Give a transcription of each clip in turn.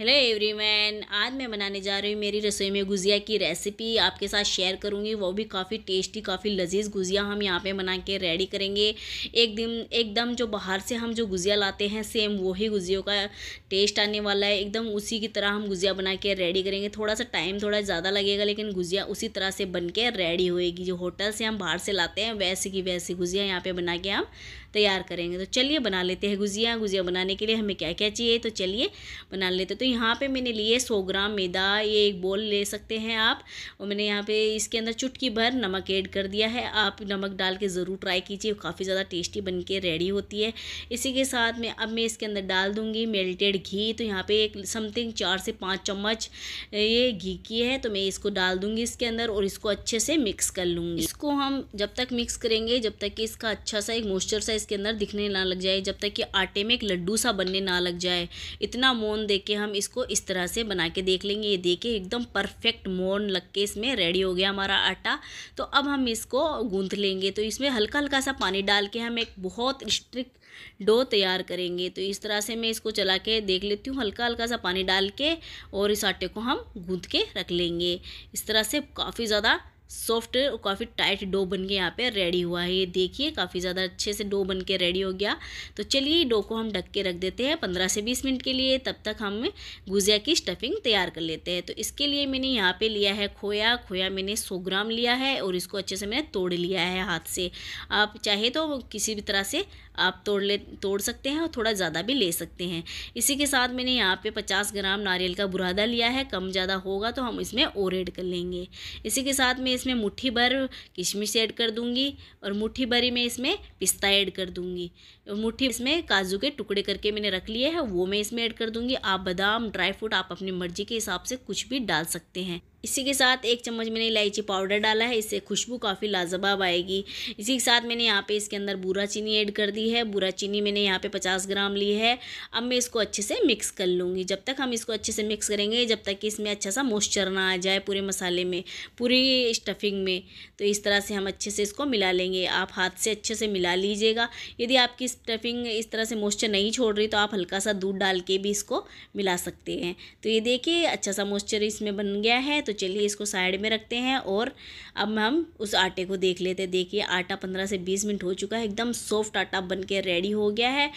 hello man आज मैं बनाने जा रही हूँ मेरी रसोई में गुजिया की रेसिपी आपके साथ शेयर करूँगी वो भी काफ़ी टेस्टी काफ़ी लजीज गुजिया हम यहाँ पे बना के रेडी करेंगे एक दिन एकदम जो बाहर से हम जो गुजिया लाते हैं सेम वही गुजियों का टेस्ट आने वाला है एकदम उसी की तरह हम गुजिया बना के रेडी करेंगे थोड़ा सा टाइम थोड़ा ज़्यादा लगेगा लेकिन गुजिया उसी तरह से बन के रेडी होएगी जो होटल से हम बाहर से लाते हैं वैसे की वैसी गुजिया यहाँ पर बना के हम तैयार करेंगे तो चलिए बना लेते हैं गुजिया गुजिया बनाने के लिए हमें क्या क्या चाहिए तो चलिए बना लेते तो यहाँ पर मैंने लिए सौ ग्राम मैदा ये एक बोल ले सकते हैं आप और मैंने यहाँ पर इसके अंदर चुटकी भर नमक ऐड कर दिया है आप नमक डाल के ज़रूर ट्राई कीजिए काफ़ी ज़्यादा टेस्टी बन के रेडी होती है इसी के साथ में अब मैं इसके अंदर डाल दूँगी मेल्टेड घी तो यहाँ पे एक समथिंग चार से पाँच चम्मच ये घी की है तो मैं इसको डाल दूँगी इसके अंदर और इसको अच्छे से मिक्स कर लूँगी इसको हम जब तक मिक्स करेंगे जब तक कि इसका अच्छा सा एक मॉइस्चर सा इसके अंदर दिखने ना लग जाए जब तक कि आटे में एक लड्डू सा बनने ना लग जाए इतना मोन दे के हम इसको इस तरह से बना के देख लेंगे ये देखे एकदम परफेक्ट मोन लग के इसमें रेडी हो गया हमारा आटा तो अब हम इसको गूंथ लेंगे तो इसमें हल्का हल्का सा पानी डाल के हम एक बहुत स्ट्रिक्ट डो तैयार करेंगे तो इस तरह से मैं इसको चला के देख लेती हूँ हल्का हल्का सा पानी डाल के और इस आटे को हम गूंथ के रख लेंगे इस तरह से काफ़ी ज़्यादा सॉफ्ट और काफ़ी टाइट डो बन के यहाँ पे रेडी हुआ है ये देखिए काफ़ी ज़्यादा अच्छे से डो बन के रेडी हो गया तो चलिए डो को हम ढक के रख देते हैं पंद्रह से बीस मिनट के लिए तब तक हम गुजिया की स्टफिंग तैयार कर लेते हैं तो इसके लिए मैंने यहाँ पर लिया है खोया खोया मैंने सौ ग्राम लिया है और इसको अच्छे से मैंने तोड़ लिया है हाथ से आप चाहे तो किसी भी तरह से आप तोड़ ले तोड़ सकते हैं और थोड़ा ज़्यादा भी ले सकते हैं इसी के साथ मैंने यहाँ पे 50 ग्राम नारियल का बुरादा लिया है कम ज़्यादा होगा तो हम इसमें और ऐड कर लेंगे इसी के साथ मैं इसमें मुट्ठी भर किशमिश ऐड कर दूँगी और मुट्ठी भरी में इसमें पिस्ता ऐड कर दूँगी और मुठ्ठी इसमें काजू के टुकड़े करके मैंने रख लिए हैं वो मैं इसमें ऐड कर दूँगी आप बादाम ड्राई फ्रूट आप अपनी मर्ज़ी के हिसाब से कुछ भी डाल सकते हैं इसी के साथ एक चम्मच मैंने इलायची पाउडर डाला है इससे खुशबू काफ़ी लाजवाब आएगी इसी के साथ मैंने यहाँ पे इसके अंदर बूरा चीनी ऐड कर दी है बूरा चीनी मैंने यहाँ पे पचास ग्राम ली है अब मैं इसको अच्छे से मिक्स कर लूँगी जब तक हम इसको अच्छे से मिक्स करेंगे जब तक कि इसमें अच्छा सा मॉइस्चर ना आ जाए पूरे मसाले में पूरी स्टफिंग में तो इस तरह से हम अच्छे से इसको मिला लेंगे आप हाथ से अच्छे से मिला लीजिएगा यदि आपकी स्टफिंग इस तरह से मॉइस्चर नहीं छोड़ रही तो आप हल्का सा दूध डाल के भी इसको मिला सकते हैं तो ये देखिए अच्छा सा मॉइस्चर इसमें बन गया है तो चलिए इसको साइड में रखते हैं और अब हम उस आटे को देख लेते हैं देखिए आटा पंद्रह से बीस मिनट हो चुका है एकदम सॉफ्ट आटा बन के रेडी हो गया है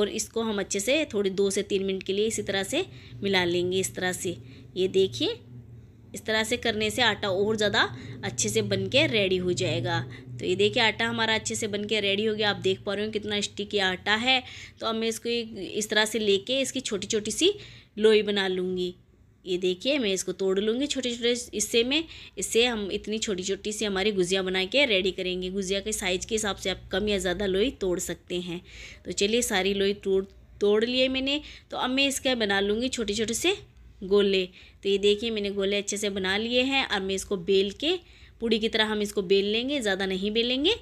और इसको हम अच्छे से थोड़ी दो से तीन मिनट के लिए इसी तरह से मिला लेंगे इस तरह से ये देखिए इस तरह से करने से आटा और ज़्यादा अच्छे से बन के रेडी हो जाएगा तो ये देखिए आटा हमारा अच्छे से बन के रेडी हो गया आप देख पा रहे हो कितना स्टिकी आटा है तो अब मैं इसको इस तरह से लेके इसकी छोटी छोटी सी लोई बना लूँगी ये देखिए मैं इसको तोड़ लूँगी छोटे छोटे इससे में इससे हम इतनी छोटी छोटी सी हमारी गुजिया बना के रेडी करेंगे गुजिया के साइज़ के हिसाब से आप कम या ज़्यादा लोई तोड़ सकते हैं तो चलिए सारी लोई तोड़ तोड़ लिए मैंने तो अब मैं इसका बना लूँगी छोटे छोटे से गोले तो ये देखिए मैंने गोले अच्छे से बना लिए हैं और मैं इसको बेल के पूड़ी की तरह हम इसको बेल लेंगे ज़्यादा नहीं बेलेंगे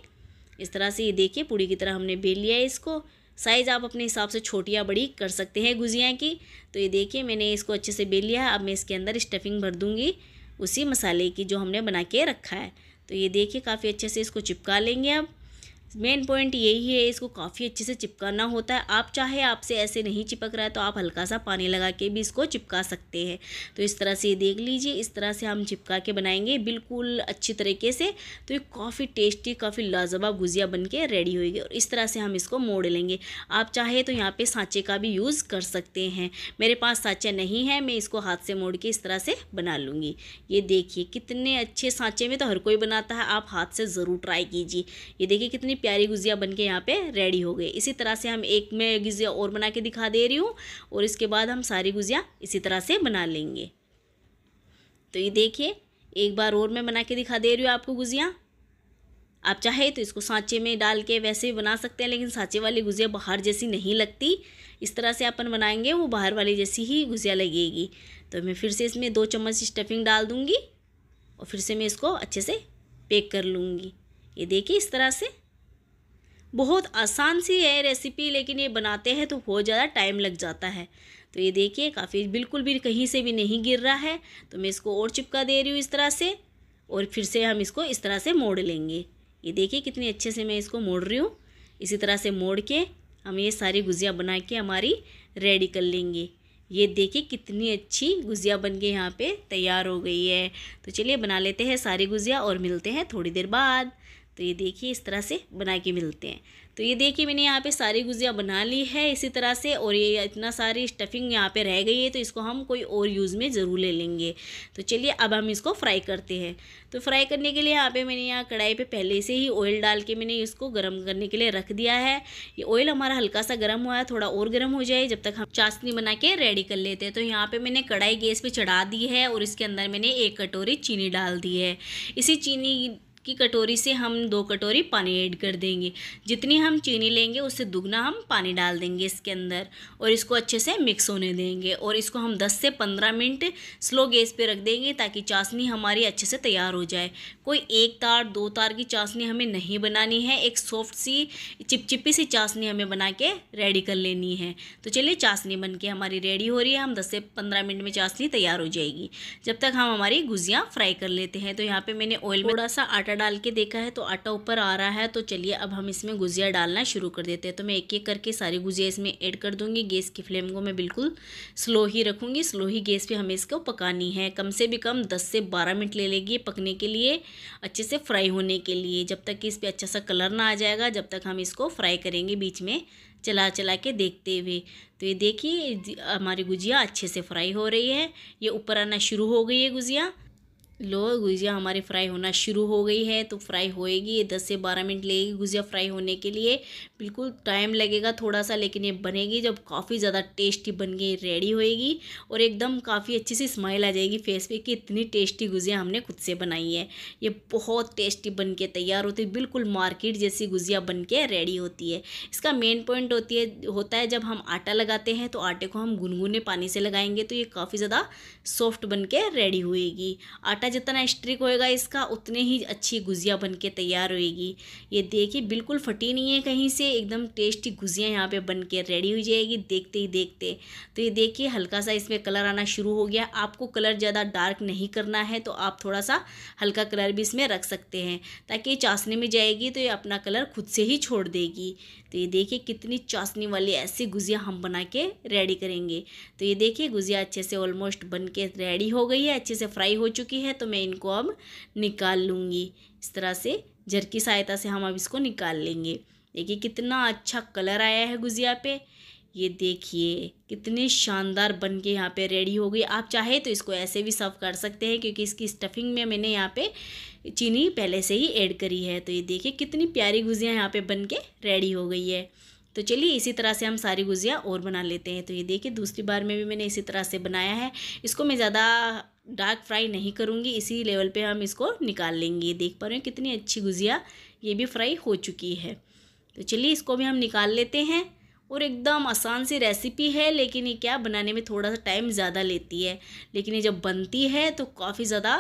इस तरह से ये देखिए पूड़ी की तरह हमने बेल लिया है इसको साइज़ आप अपने हिसाब से छोटी या बड़ी कर सकते हैं गुजिया की तो ये देखिए मैंने इसको अच्छे से बेल लिया है अब मैं इसके अंदर स्टफिंग भर दूँगी उसी मसाले की जो हमने बना के रखा है तो ये देखिए काफ़ी अच्छे से इसको चिपका लेंगे अब मेन पॉइंट यही है इसको काफ़ी अच्छे से चिपकाना होता है आप चाहे आपसे ऐसे नहीं चिपक रहा है तो आप हल्का सा पानी लगा के भी इसको चिपका सकते हैं तो इस तरह से देख लीजिए इस तरह से हम चिपका के बनाएंगे बिल्कुल अच्छी तरीके से तो ये काफ़ी टेस्टी काफ़ी लाजवाब गुजिया बन के रेडी होगी और इस तरह से हम इसको मोड़ लेंगे आप चाहे तो यहाँ पर साँचे का भी यूज़ कर सकते हैं मेरे पास साँचा नहीं है मैं इसको हाथ से मोड़ के इस तरह से बना लूँगी ये देखिए कितने अच्छे साँचे में तो हर कोई बनाता है आप हाथ से ज़रूर ट्राई कीजिए ये देखिए कितनी प्यारी गुजिया बन के यहाँ पर रेडी हो गई इसी तरह से हम एक में गुजिया और बना के दिखा दे रही हूँ और इसके बाद हम सारी गुजिया इसी तरह से बना लेंगे तो ये देखिए एक बार और मैं बना के दिखा दे रही हूँ आपको गुजिया आप चाहे तो इसको सांचे में डाल के वैसे बना सकते हैं लेकिन सांचे वाली गुजिया बाहर जैसी नहीं लगती इस तरह से अपन बनाएंगे वो बाहर वाली जैसी ही गुजिया लगेगी तो मैं फिर से इसमें दो चम्मच स्टफिंग डाल दूँगी और फिर से मैं इसको अच्छे से पैक कर लूँगी ये देखिए इस तरह से बहुत आसान सी है रेसिपी लेकिन ये बनाते हैं तो बहुत ज़्यादा टाइम लग जाता है तो ये देखिए काफ़ी बिल्कुल भी कहीं से भी नहीं गिर रहा है तो मैं इसको और चिपका दे रही हूँ इस तरह से और फिर से हम इसको इस तरह से मोड़ लेंगे ये देखिए कितने अच्छे से मैं इसको मोड़ रही हूँ इसी तरह से मोड़ के हम ये सारी गुजिया बना के हमारी रेडी कर लेंगे ये देखिए कितनी अच्छी गुजिया बन के यहाँ पे तैयार हो गई है तो चलिए बना लेते हैं सारी गुजिया और मिलते हैं थोड़ी देर बाद तो ये देखिए इस तरह से बना के मिलते हैं तो ये देखिए मैंने यहाँ पे सारी गुजिया बना ली है इसी तरह से और ये इतना सारी स्टफिंग यहाँ पे रह गई है तो इसको हम कोई और यूज़ में ज़रूर ले लेंगे तो चलिए अब हम इसको फ्राई करते हैं तो फ्राई करने के लिए यहाँ पे मैंने यहाँ कढ़ाई पे पहले से ही ऑयल डाल के मैंने इसको गर्म करने के लिए रख दिया है ये ऑयल हमारा हल्का सा गर्म हुआ है थोड़ा और गर्म हो जाए जब तक हम चाशनी बना के रेडी कर लेते हैं तो यहाँ पर मैंने कढ़ाई गैस पर चढ़ा दी है और इसके अंदर मैंने एक कटोरी चीनी डाल दी है इसी चीनी की कटोरी से हम दो कटोरी पानी ऐड कर देंगे जितनी हम चीनी लेंगे उससे दुगना हम पानी डाल देंगे इसके अंदर और इसको अच्छे से मिक्स होने देंगे और इसको हम 10 से 15 मिनट स्लो गैस पे रख देंगे ताकि चाशनी हमारी अच्छे से तैयार हो जाए कोई एक तार दो तार की चाशनी हमें नहीं बनानी है एक सॉफ्ट सी चिपचिपी सी चाशनी हमें बना के रेडी कर लेनी है तो चलिए चाशनी बन के हमारी रेडी हो रही है हम दस से पंद्रह मिनट में चाशनी तैयार हो जाएगी जब तक हम हमारी गुजिया फ्राई कर लेते हैं तो यहाँ पर मैंने ऑयल में थोड़ा सा आटा डाल के देखा है तो आटा ऊपर आ रहा है तो चलिए अब हम इसमें गुजिया डालना शुरू कर देते हैं तो मैं एक एक करके सारी गुजिया इसमें ऐड कर दूंगी गैस की फ्लेम को मैं बिल्कुल स्लो ही रखूंगी स्लो ही गैस पे हमें इसको पकानी है कम से भी कम दस से बारह मिनट ले लेगी पकने के लिए अच्छे से फ्राई होने के लिए जब तक कि इस पर अच्छा सा कलर ना आ जाएगा जब तक हम इसको फ्राई करेंगे बीच में चला चला के देखते हुए तो ये देखिए हमारी गुजिया अच्छे से फ्राई हो रही है ये ऊपर आना शुरू हो गई है गुजिया लो गुजिया हमारी फ्राई होना शुरू हो गई है तो फ्राई होएगी ये दस से बारह मिनट लगेगी गुजिया फ्राई होने के लिए बिल्कुल टाइम लगेगा थोड़ा सा लेकिन ये बनेगी जब काफ़ी ज़्यादा टेस्टी बन गई रेडी होएगी और एकदम काफ़ी अच्छी सी स्माइल आ जाएगी फेस पे कि इतनी टेस्टी गुजिया हमने खुद से बनाई है ये बहुत टेस्टी बन के तैयार होती है बिल्कुल मार्केट जैसी गुजिया बन के रेडी होती है इसका मेन पॉइंट होती है होता है जब हम आटा लगाते हैं तो आटे को हम गुनगुने पानी से लगाएंगे तो ये काफ़ी ज़्यादा सॉफ्ट बन के रेडी होएगी आटा जितना स्ट्रिक होएगा इसका उतने ही अच्छी गुजिया बन के तैयार होएगी ये देखिए बिल्कुल फटी नहीं है कहीं से से एकदम टेस्टी गुजिया यहाँ पे बन के रेडी हो जाएगी देखते ही देखते तो ये देखिए हल्का सा इसमें कलर आना शुरू हो गया आपको कलर ज़्यादा डार्क नहीं करना है तो आप थोड़ा सा हल्का कलर भी इसमें रख सकते हैं ताकि चासने में जाएगी तो ये अपना कलर खुद से ही छोड़ देगी तो ये देखिए कितनी चासनी वाली ऐसी गुजिया हम बना के रेडी करेंगे तो ये देखिए गुजिया अच्छे से ऑलमोस्ट बन के रेडी हो गई है अच्छे से फ्राई हो चुकी है तो मैं इनको अब निकाल लूँगी इस तरह से जर की सहायता से हम अब इसको निकाल लेंगे देखिए कितना अच्छा कलर आया है गुजिया पे ये देखिए कितनी शानदार बन के यहाँ पे रेडी हो गई आप चाहे तो इसको ऐसे भी सर्व कर सकते हैं क्योंकि इसकी स्टफिंग में मैंने यहाँ पे चीनी पहले से ही ऐड करी है तो ये देखिए कितनी प्यारी गुजिया यहाँ पे बन के रेडी हो गई है तो चलिए इसी तरह से हम सारी गुजिया और बना लेते हैं तो ये देखिए दूसरी बार में भी मैंने इसी तरह से बनाया है इसको मैं ज़्यादा डार्क फ्राई नहीं करूँगी इसी लेवल पे हम इसको निकाल लेंगे देख पा रहे हैं कितनी अच्छी गुजिया ये भी फ्राई हो चुकी है तो चलिए इसको भी हम निकाल लेते हैं और एकदम आसान सी रेसिपी है लेकिन ये क्या बनाने में थोड़ा सा टाइम ज़्यादा लेती है लेकिन ये जब बनती है तो काफ़ी ज़्यादा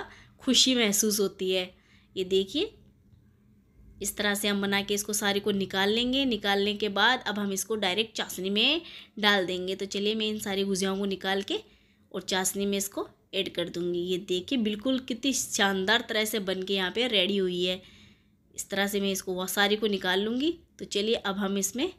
खुशी महसूस होती है ये देखिए इस तरह से हम बना के इसको सारे को निकाल लेंगे निकालने के बाद अब हम इसको डायरेक्ट चाशनी में डाल देंगे तो चलिए मैं इन सारी गुजियाओं को निकाल के और चाशनी में इसको ऐड कर दूँगी ये देखिए बिल्कुल कितनी शानदार तरह से बन के यहाँ पर रेडी हुई है इस तरह से मैं इसको सारी को निकाल लूँगी तो चलिए अब हम इसमें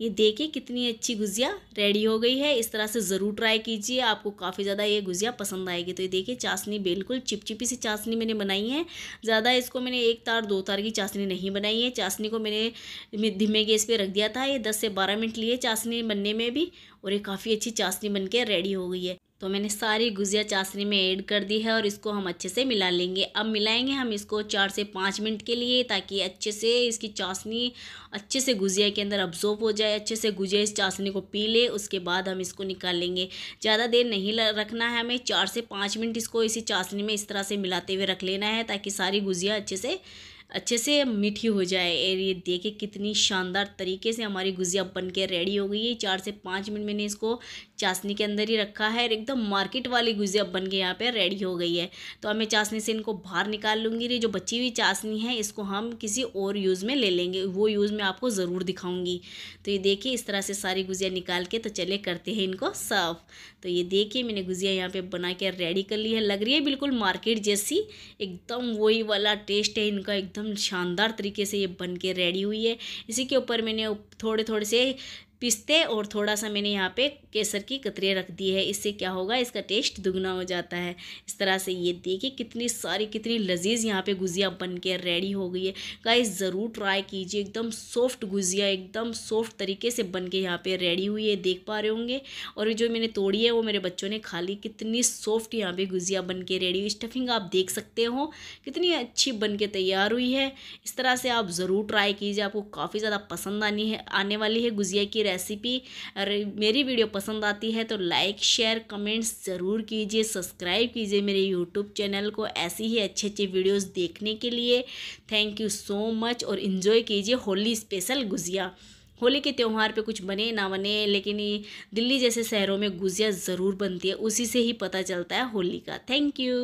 ये देखिए कितनी अच्छी गुजिया रेडी हो गई है इस तरह से ज़रूर ट्राई कीजिए आपको काफ़ी ज़्यादा ये गुजिया पसंद आएगी तो ये देखिए चाशनी बिल्कुल चिपचिपी सी चाशनी मैंने बनाई है ज़्यादा इसको मैंने एक तार दो तार की चाशनी नहीं बनाई है चाशनी को मैंने धीमे गैस पे रख दिया था ये दस से बारह मिनट लिए चाशनी बनने में भी और ये काफ़ी अच्छी चाशनी बन के रेडी हो गई है तो मैंने सारी गुजिया चाशनी में ऐड कर दी है और इसको हम अच्छे से मिला लेंगे अब मिलाएंगे हम इसको चार से पाँच मिनट के लिए ताकि अच्छे से इसकी चाशनी अच्छे से गुजिया के अंदर अब्जॉर्ब हो जाए अच्छे से गुजिया इस चाशनी को पी ले उसके बाद हम इसको निकाल लेंगे ज़्यादा देर नहीं रखना है हमें चार से पाँच मिनट इसको इसी चाशनी में इस तरह से मिलाते हुए रख लेना है ताकि सारी गुजिया अच्छे से अच्छे से मीठी हो जाए और ये देखे कितनी शानदार तरीके से हमारी गुजिया बन के रेडी हो गई है चार से पाँच मिनट मैंने इसको चाशनी के अंदर ही रखा है और एकदम मार्केट वाली गुजिया बन के यहाँ पे रेडी हो गई है तो अब मैं चाशनी से इनको बाहर निकाल लूँगी रे जो बची हुई चाशनी है इसको हम किसी और यूज़ में ले लेंगे वो यूज़ में आपको ज़रूर दिखाऊँगी तो ये देखिए इस तरह से सारी गुजिया निकाल के तो चले करते हैं इनको सर्व तो ये देखिए मैंने गुजिया यहाँ पर बना के रेडी कर ली है लग रही है बिल्कुल मार्केट जैसी एकदम वही वाला टेस्ट है इनका एकदम शानदार तरीके से ये बन के रेडी हुई है इसी के ऊपर मैंने थोड़े थोड़े से पिस्ते और थोड़ा सा मैंने यहाँ पे केसर की कतरे रख दी है इससे क्या होगा इसका टेस्ट दुगना हो जाता है इस तरह से ये देखिए कितनी सारी कितनी लजीज यहाँ पे गुजिया बन के रेडी हो गई है गाइस ज़रूर ट्राई कीजिए एकदम सॉफ्ट गुजिया एकदम सॉफ्ट तरीके से बन के यहाँ पे रेडी हुई है देख पा रहे होंगे और जो मैंने तोड़ी है वो मेरे बच्चों ने खा ली कितनी सॉफ्ट यहाँ पर गुजिया बन के रेडी हुई स्टफिंग आप देख सकते हो कितनी अच्छी बन के तैयार हुई है इस तरह से आप ज़रूर ट्राई कीजिए आपको काफ़ी ज़्यादा पसंद आनी है आने वाली है गुजिया की रेसिपी और मेरी वीडियो पसंद आती है तो लाइक शेयर कमेंट्स ज़रूर कीजिए सब्सक्राइब कीजिए मेरे यूट्यूब चैनल को ऐसी ही अच्छे अच्छे वीडियोस देखने के लिए थैंक यू सो मच और इन्जॉय कीजिए होली स्पेशल गुजिया होली के त्यौहार पे कुछ बने ना बने लेकिन दिल्ली जैसे शहरों में गुजिया ज़रूर बनती है उसी से ही पता चलता है होली का थैंक यू